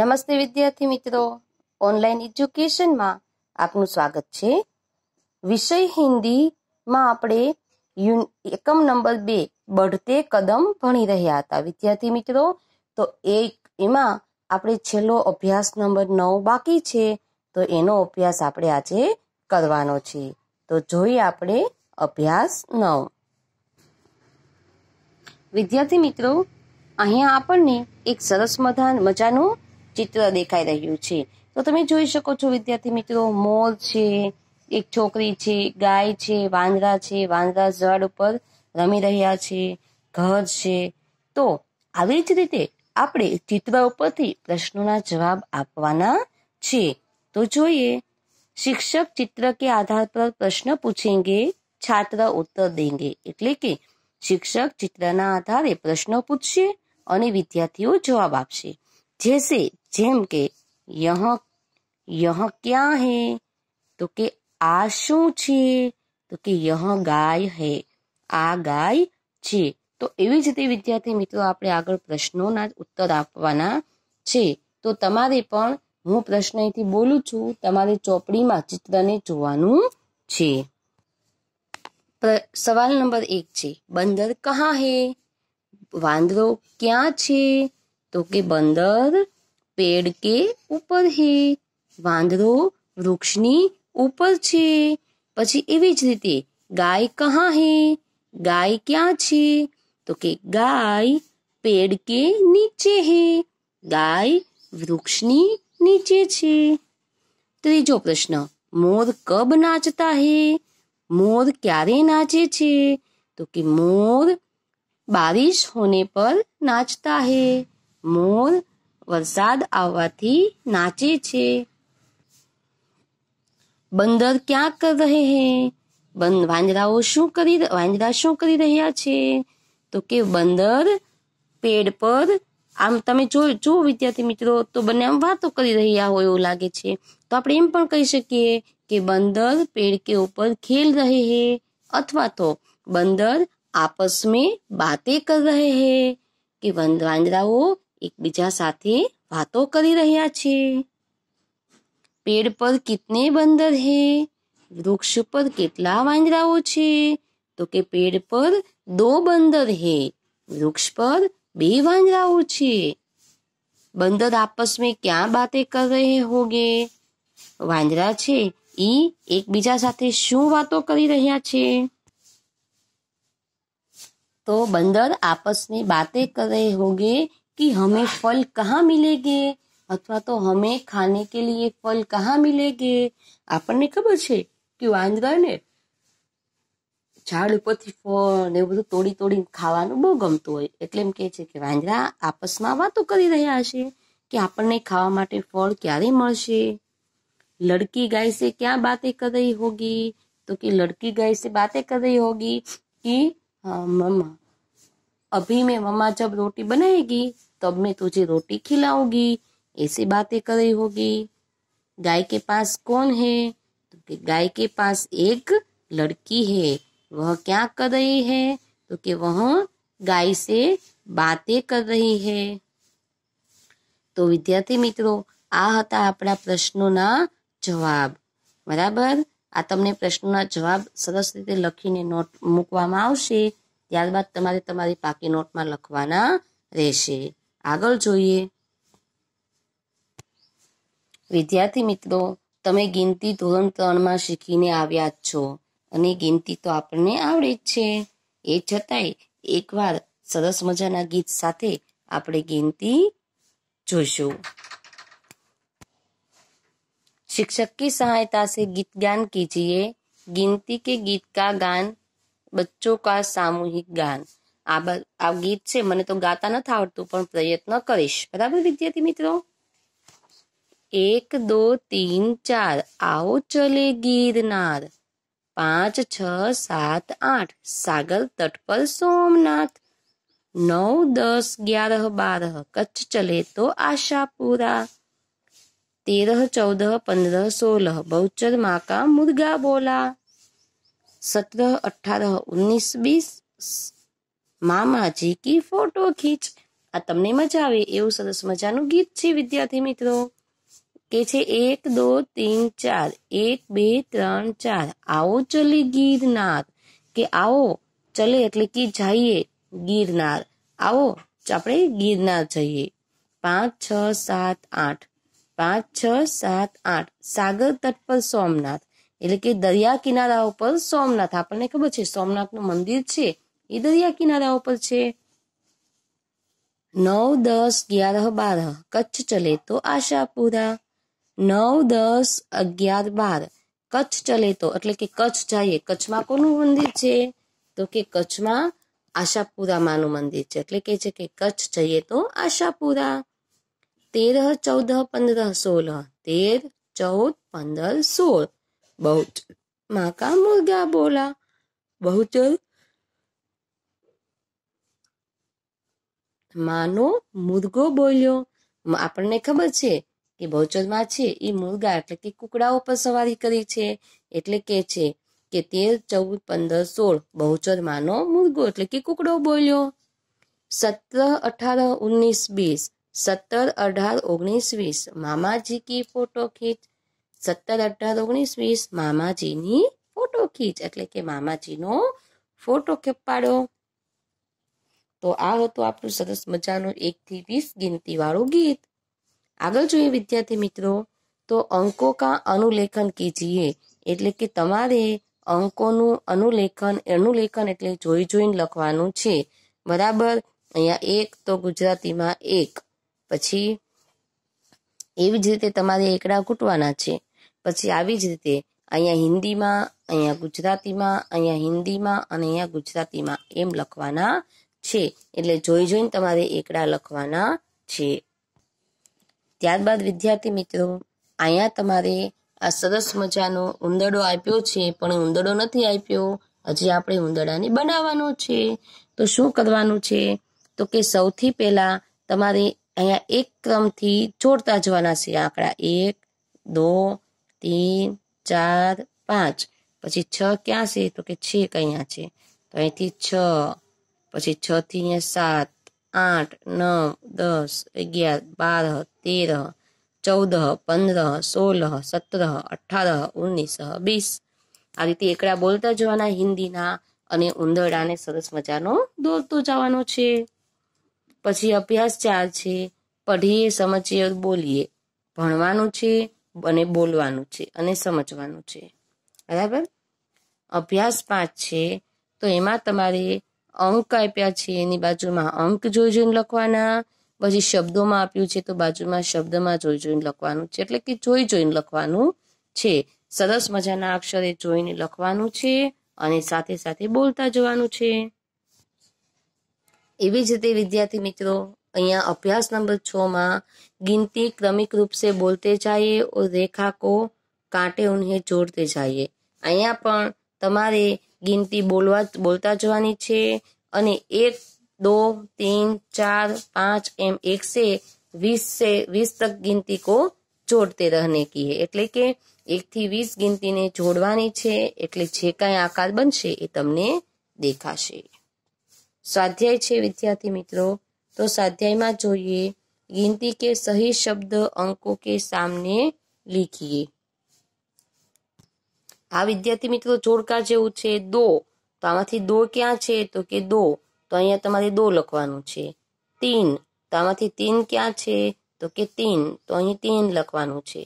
નમસ્તે વિદ્યાર્થી મિત્રો ઓનલાઈન એજ્યુકેશનમાં આપનું સ્વાગત છે વિષય હિન્દીમાં આપણે એકમ નંબર બે બઢતે કદમ ભણી રહ્યા હતા વિદ્યાર્થી મિત્રો તો એક એમાં આપણે છેલ્લો અભ્યાસ નંબર નવ બાકી છે તો એનો અભ્યાસ આપણે આજે કરવાનો છે તો જોઈએ આપણે અભ્યાસ નવ વિદ્યાર્થી મિત્રો અહીંયા આપણને એક સરસ મજાનું ચિત્ર દેખાઈ રહ્યું છે તો તમે જોઈ શકો છો વિદ્યાર્થી મિત્રો મોર છે એક છોકરી છે ગાય છે વાંદરા છે વાંદરા ઝાડ ઉપર રમી રહ્યા છે ઘર છે તો આવી જ રીતે આપણે ચિત્ર ઉપરથી પ્રશ્નોના જવાબ આપવાના છે તો જોઈએ શિક્ષક ચિત્ર કે આધાર પર પ્રશ્ન પૂછેંગે છાત્ર ઉત્તર દેંગે એટલે કે શિક્ષક ચિત્રના આધારે પ્રશ્નો પૂછશે અને વિદ્યાર્થીઓ જવાબ આપશે જેસે જેમ કે યહ યહ ક્યાં હે તો કે આ શું છે તો કે યહ ગાય હે આ ગાય છે તો એવી જ રીતે વિદ્યાર્થી મિત્રો આપણે આગળ પ્રશ્નોના ઉત્તર આપવાના છે તો તમારે પણ હું પ્રશ્ન અહીંથી બોલું છું તમારે ચોપડીમાં ચિત્રને જોવાનું છે સવાલ નંબર એક છે બંદર કહા હે વાંદરો ક્યાં છે તો કે બંદર पेड़ के ऊपर है वो वृक्ष ऊपर छे पछी एवीज रीते गाय कहाँ है गाय क्या छे तो के गाय पेड़ के नीचे है गाय वृक्ष नीचे छे तीजो प्रश्न मोर कब नाचता है मोर क्यारे नाचे छे तो कि मोर बारिश होने पर नाचता है मोर વરસાદ આવવાથી નાચે છે બંદર ક્યાં કર રહે હે બન વાંદરાઓ શું કરી વાંદરા શું કરી રહ્યા છે તો કે બંદર પેડ પર આમ તમે જો જો વિદ્યાર્થી મિત્રો તો બંને આમ વાતો કરી રહ્યા હોય એવું લાગે છે તો આપણે એમ પણ કહી શકીએ કે બંદર પેડ કે ઉપર ખેલ રહે હે અથવા તો બંદર आपस में बातें कर रहे हैं कि वांदराओं એકબીજા સાથે વાતો કરી રહ્યા છે પેડ પર કિતને બંદર હે વૃક્ષ પર કેટલા વાંદરાઓ છે તો કે પેડ પર દો બંદર હે વૃક્ષ પર બે વાંદરાઓ છે બંદર આપસ મેં ક્યાં બાતે કર રહે હોગે વાંદરા છે ઈ એકબીજા સાથે શું વાતો કરી રહ્યા છે તો બંદર आपस में बातें कर रहे होंगे कि हमें फल कहां मिलेंगे अथवा तो हमें खाने के लिए फल कहां मिलेंगे आपने खबर छे की वांजरा ने झाड़पत्ती फो नींबू तोड़ी-तोड़ी खावानो बहुत गमतो है એટલે એમ કે છે કે વાંજરા આપસમાં વાતો કરી રહ્યા છે કે આપણે ખાવા માટે ફળ ક્યાંથી મળશે લડકી ગઈ છે ક્યા બાતે કદી hogi તો કે લડકી ગઈ છે બાતે કદી hogi કે મમ્મા अभी मैं मम्मा जब रोटी बनाएगी तब मैं तुझे रोटी खिलाऊंगी ऐसी बातें कर रही होगी गाय के पास कौन है तो गाय के पास एक लड़की है वह क्या कर रही है तो कि वह गाय से बातें कर रही है તો વિદ્યાર્થી મિત્રો આ હતા આપણા પ્રશ્નોના જવાબ બરાબર આ તમને પ્રશ્નોના જવાબ સરસ રીતે લખીને नोट મૂકવામાં આવશે ત્યારબાદ તમારે તમારી પાકી નોટમાં લખવાના રહેશે આગળ જોઈએ વિદ્યાર્થી મિત્રો તમે ગિનતી ધોરણ ત્રણમાં શીખીને આવ્યા જ છો અને ગિનતી તો આપણને આવડે જ છે એ છતાંય એકવાર સરસ મજાના ગીત સાથે આપણે ગિનતી જોઈશું शिक्षक की सहायता से गीत गान कीजिए गिनती કે ગીત કા ગાન बच्चों का सामूहिक गान आ गीत से मने तो गाता न था आवड़त प्रयत्न करीश बराबर विद्यार्थी मित्रों एक दो तीन चार आओ चले गिरनार पांच छ सात आठ सागर तट पर सोमनाथ नौ दस ग्यारह बारह कच्छ चले तो आशा पूरा तेरह चौदह पंद्रह सोलह बहुचर माँ का मुर्गा बोला सत्रह अट्ठारह उन्नीस बीस મામાજી કી ફોટો ખીચ આ તમને મજા આવે એવું સરસ મજાનું ગીત છે વિદ્યાર્થી મિત્રો કે છે એક દો તીન ચાર એક બે ત્રણ ચાર આવો ચલે ગિરનાર કે આવો ચલે એટલે કે જઈએ ગિરનાર આવો આપણે ગિરનાર જઈએ પાંચ છ સાત આઠ પાંચ છ સાત આઠ સાગર તટ પર સોમનાથ એટલે કે દરિયા કિનારા ઉપર સોમનાથ આપણને ખબર છે સોમનાથનું મંદિર છે એ દરિયા કિનારા ઉપર છે નવ દસ અગિયાર બાર કચ્છ ચલે તો આશાપુરા નવ દસ અગિયાર બાર કચ્છ ચલે તો એટલે કે કચ્છ જઈએ કચ્છમાં કોનું મંદિર છે તો કે કચ્છમાં આશાપુરામાનું મંદિર છે એટલે કે છે કે કચ્છ જઈએ તો આશાપુરા તેર ચૌદ પંદર સોળ તેર ચૌદ પંદર સોળ बहुत माँ का मुर्गा बोला बहुत માનો મુર્ગો બોલ્યો આપણને ખબર છે કે બહુચરમાં છે એ મુર્ગા એટલે કે કુકડાઓ પર સવારી કરી છે એટલે કે છે કે તેર ચૌદ પંદર સોળ બહુચરમાંનો મુર્ગો એટલે કે કુકડો બોલ્યો સત્તર અઢાર ઓગણીસ વીસ સત્તર અઢાર ઓગણીસ વીસ મામાજી કી ફોટો ખીચ સત્તર અઢાર ઓગણીસ વીસ મામાજીની ફોટો ખીચ એટલે કે મામાજીનો ફોટો ખેપાડો તો આ હતું આપણું સરસ મજાનું એકથી વીસ ગિનતીવાળું ગીત આગળ જોઈએ વિદ્યાર્થી મિત્રો તો અંકો કા અનુલેખન કીજીએ એટલે કે તમારે અંકોનું અનુલેખન અનુલેખન એટલે જોઈ જોઈને લખવાનું છે બરાબર અહીંયા એક તો ગુજરાતીમાં એક પછી એવી જ રીતે તમારે એકડા કૂટવાના છે પછી આવી જ રીતે અહીંયા હિન્દીમાં અહીંયા ગુજરાતીમાં અહીંયા હિન્દીમાં અને અહીંયા ગુજરાતીમાં એમ લખવાના છે એટલે જોઈ જોઈને તમારે એકડા લખવાના છે ત્યારબાદ વિદ્યાર્થી મિત્રો અહીંયા તમારે આ સરસ મજાનો ઉંદડો આપ્યો છે પણ ઉંદડો નથી આપ્યો હજી આપણે ઉંદડાને બનાવવાનો છે તો શું કરવાનું છે તો કે સૌથી પહેલા તમારે અહીંયા એક ક્રમથી જોડતા જવાના છે આંકડા એક દો તીન ચાર પાંચ પછી છ ક્યાં છે તો કે છે અહીંયા છે તો અહીંથી છ પછી છ થી અહીંયા સાત આઠ નવ દસ અગિયાર બાર તેર ચૌદ પંદર સોળ સત્તર અઠાર ઓગણીસ બીસ આ રીતે એકડા બોલતા જવાના હિન્દીના અને ઉંદરડાને સરસ મજાનો દોરતો જવાનો છે પછી અભ્યાસ ચાર છે પઢીએ સમજીએ બોલીએ ભણવાનું છે અને બોલવાનું છે અને સમજવાનું છે બરાબર અભ્યાસ પાંચ છે તો એમાં તમારે અંક આપ્યા છે એની બાજુમાં અંક જોઈ જોઈને લખવાના પછી શબ્દોમાં આપ્યું છે તો બાજુમાં શબ્દમાં જોઈ જોઈને લખવાનું છે એટલે કે જોઈ જોઈને લખવાનું છે સરસ મજાના અક્ષરે જોઈને લખવાનું છે અને સાથે સાથે બોલતા જવાનું છે એવી જ રીતે વિદ્યાર્થી મિત્રો અહીંયા અભ્યાસ નંબર છમાં ગિનતી ક્રમિક रूप से બોલતે जाइए और रेखा को કાંટે ઉન્હે જોડતે જઈએ અહીંયા પણ તમારે ગિનતી બોલવા બોલતા જવાની છે અને એક દો તીન ચાર પાંચ એમ એક સે વીસ સે વીસ તક ગિનતી કો જોડતે રહને કી હે એટલે કે એકથી વીસ ગિનતીને જોડવાની છે એટલે જે કાંઈ આકાર બનશે એ તમને દેખાશે સ્વાધ્યાય છે વિદ્યાર્થી મિત્રો તો સ્વાધ્યાયમાં જોઈએ ગિનતી કે સહી શબ્દ અંકો કે સામને લીખીએ આ વિદ્યાર્થી મિત્રો જોડકાર જેવું છે દો તો આમાંથી દો ક્યાં છે તો કે દો તો અહીંયા તમારે દો લખવાનું છે તીન તો આમાંથી તીન ક્યાં છે તો કે તીન તો અહીં તીન લખવાનું છે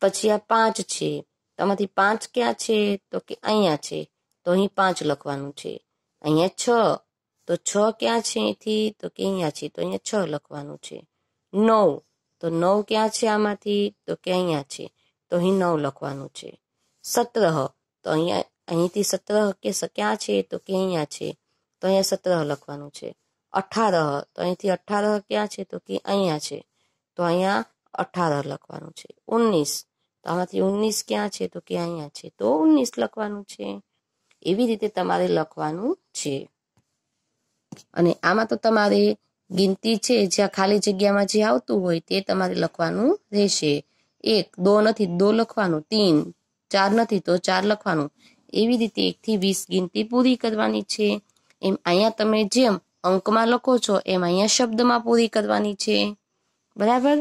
પછી આ પાંચ છે તમારી પાંચ ક્યાં છે તો કે અહીંયા છે તો અહીં પાંચ લખવાનું છે અહીંયા છ તો છ ક્યાં છે અહીંથી તો કે અહીંયા છે તો અહીંયા છ લખવાનું છે નવ તો નવ ક્યાં છે આમાંથી તો કે અહીંયા છે તો અહીં નવ લખવાનું છે સત્ર તો અહીંયા અહીંથી સત્ર કે ક્યાં છે તો કે અહીંયા છે તો અહીંયા સત્ર લખવાનું છે અઠાર તો અહીંથી અઠાર ક્યાં છે તો કે અહીંયા છે તો અહીંયા અઠાર લખવાનું છે ઓગણીસ તો આમાંથી ઓગણીસ ક્યાં છે તો કે અહીંયા છે તો ઓગણીસ લખવાનું છે એવી રીતે તમારે લખવાનું છે અને આમાં તો તમારે ગિનતી છે જ્યાં ખાલી જગ્યામાં જે આવતું હોય તે તમારે લખવાનું રહેશે એક દો નથી દો લખવાનું તીન ચાર નથી તો ચાર લખવાનું એવી રીતે એકથી વીસ ગિનતી પૂરી કરવાની છે એમ અહીંયા તમે જેમ અંકમાં લખો છો એમ અહીંયા શબ્દમાં પૂરી કરવાની છે બરાબર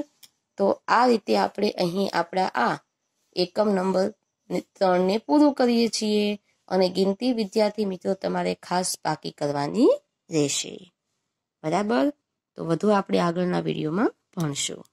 તો આ રીતે આપણે અહીં આપણા આ એકમ નંબર ત્રણને પૂરું કરીએ છીએ અને ગિનતી વિદ્યાર્થી મિત્રો તમારે ખાસ બાકી કરવાની રહેશે બરાબર તો વધુ આપણે આગળના વિડીયોમાં ભણશું